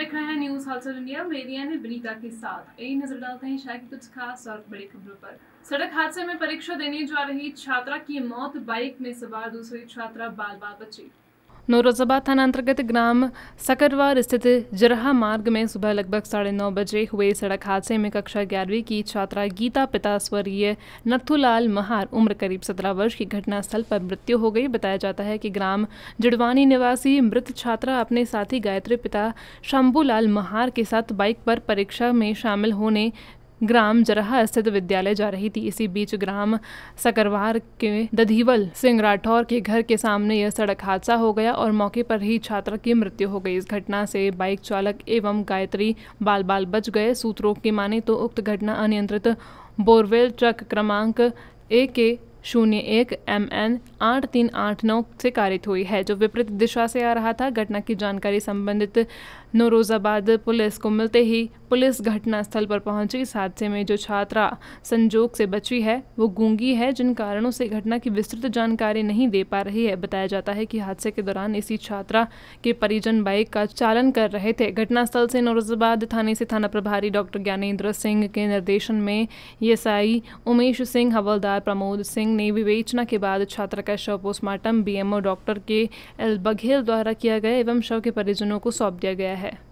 देख रहे हैं न्यूज हाउस ऑफ इंडिया मेरिया ने बनीता के साथ यही नजर डालते हैं शायद कुछ खास और बड़ी खबरों पर सड़क हादसे में परीक्षा देने जा रही छात्रा की मौत बाइक में सवार दूसरी छात्रा बाल बाल बची नौरोजाबाद थाना अंतर्गत ग्राम सकरवार स्थित जरहा मार्ग में सुबह लगभग साढ़े नौ बजे हुए सड़क हादसे में कक्षा ग्यारहवीं की छात्रा गीता पिता स्वर्गीय नथुलाल महार उम्र करीब सत्रह वर्ष की घटनास्थल पर मृत्यु हो गई बताया जाता है कि ग्राम जुड़वानी निवासी मृत छात्रा अपने साथी गायत्री पिता शंभूलाल महार के साथ बाइक पर परीक्षा में शामिल होने ग्राम जरहा स्थित विद्यालय जा रही थी इसी बीच ग्राम सकरवार के दधीवल सिंह राठौर के घर के सामने यह सड़क हादसा हो गया और मौके पर ही छात्र की मृत्यु हो गई इस घटना से बाइक चालक एवं गायत्री बाल बाल बच गए सूत्रों की माने तो उक्त घटना अनियंत्रित बोरवेल ट्रक क्रमांक ए के शून्य एक एम एन आठ तीन आठ नौ से कारित हुई है जो विपरीत दिशा से आ रहा था घटना की जानकारी संबंधित नौरोजाबाद पुलिस को मिलते ही पुलिस घटनास्थल पर पहुंची इस हादसे में जो छात्रा संजोग से बची है वो गूंगी है जिन कारणों से घटना की विस्तृत जानकारी नहीं दे पा रही है बताया जाता है कि हादसे के दौरान इसी छात्रा के परिजन बाइक का चालन कर रहे थे घटनास्थल से नौरोजाबाद थाने से थाना प्रभारी डॉक्टर ज्ञानेन्द्र सिंह के निर्देशन में एस उमेश सिंह हवलदार प्रमोद सिंह सिंह ने विवेचना के बाद छात्रा का शव पोस्टमार्टम बीएमओ डॉक्टर के एल बघेल द्वारा किया गया एवं शव के परिजनों को सौंप दिया गया है